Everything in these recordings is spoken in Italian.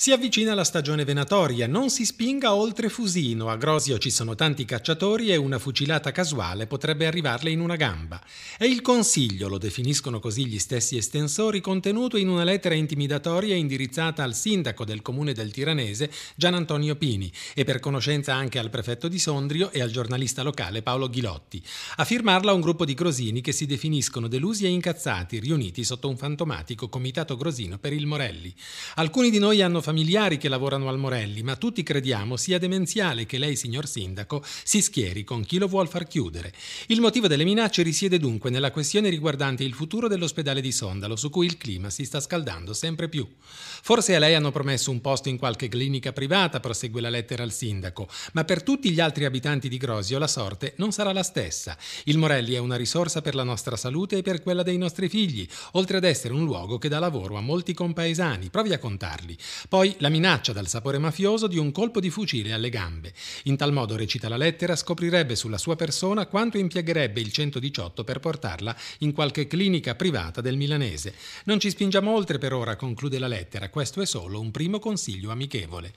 Si avvicina la stagione venatoria, non si spinga oltre Fusino, a Grosio ci sono tanti cacciatori e una fucilata casuale potrebbe arrivarle in una gamba. È il consiglio, lo definiscono così gli stessi estensori, contenuto in una lettera intimidatoria indirizzata al sindaco del comune del Tiranese, Gian Antonio Pini, e per conoscenza anche al prefetto di Sondrio e al giornalista locale Paolo Ghilotti. A firmarla un gruppo di grosini che si definiscono delusi e incazzati, riuniti sotto un fantomatico comitato grosino per il Morelli. Alcuni di noi hanno fatto familiari che lavorano al Morelli, ma tutti crediamo sia demenziale che lei, signor Sindaco, si schieri con chi lo vuol far chiudere. Il motivo delle minacce risiede dunque nella questione riguardante il futuro dell'ospedale di Sondalo, su cui il clima si sta scaldando sempre più. Forse a lei hanno promesso un posto in qualche clinica privata, prosegue la lettera al sindaco, ma per tutti gli altri abitanti di Grosio la sorte non sarà la stessa. Il Morelli è una risorsa per la nostra salute e per quella dei nostri figli, oltre ad essere un luogo che dà lavoro a molti compaesani. Provi a contarli. Poi poi la minaccia dal sapore mafioso di un colpo di fucile alle gambe. In tal modo, recita la lettera, scoprirebbe sulla sua persona quanto impiegherebbe il 118 per portarla in qualche clinica privata del milanese. Non ci spingiamo oltre per ora, conclude la lettera, questo è solo un primo consiglio amichevole.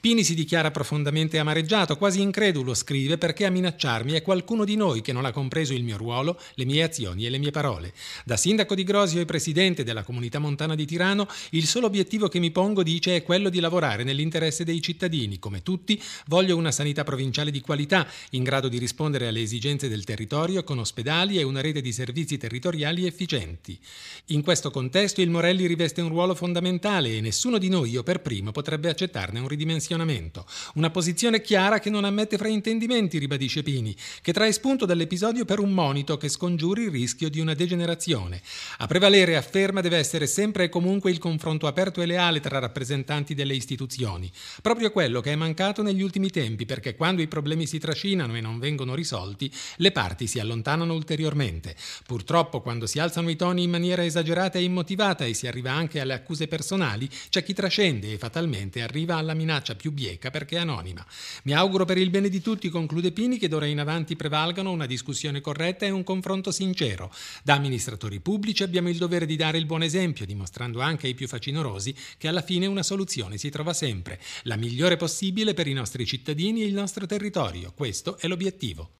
Pini si dichiara profondamente amareggiato, quasi incredulo, scrive perché a minacciarmi è qualcuno di noi che non ha compreso il mio ruolo, le mie azioni e le mie parole. Da sindaco di Grosio e presidente della comunità montana di Tirano, il solo obiettivo che mi pongo dice è è quello di lavorare nell'interesse dei cittadini. Come tutti, voglio una sanità provinciale di qualità, in grado di rispondere alle esigenze del territorio con ospedali e una rete di servizi territoriali efficienti. In questo contesto il Morelli riveste un ruolo fondamentale e nessuno di noi, io per primo, potrebbe accettarne un ridimensionamento. Una posizione chiara che non ammette fraintendimenti, ribadisce Pini, che trae spunto dall'episodio per un monito che scongiuri il rischio di una degenerazione. A prevalere, afferma, deve essere sempre e comunque il confronto aperto e leale tra rappresentanti rappresentanti delle istituzioni. Proprio quello che è mancato negli ultimi tempi, perché quando i problemi si trascinano e non vengono risolti, le parti si allontanano ulteriormente. Purtroppo, quando si alzano i toni in maniera esagerata e immotivata e si arriva anche alle accuse personali, c'è chi trascende e fatalmente arriva alla minaccia più bieca perché anonima. Mi auguro per il bene di tutti, conclude Pini, che d'ora in avanti prevalgano una discussione corretta e un confronto sincero. Da amministratori pubblici abbiamo il dovere di dare il buon esempio, dimostrando anche ai più facinorosi che alla fine una soluzione si trova sempre, la migliore possibile per i nostri cittadini e il nostro territorio. Questo è l'obiettivo.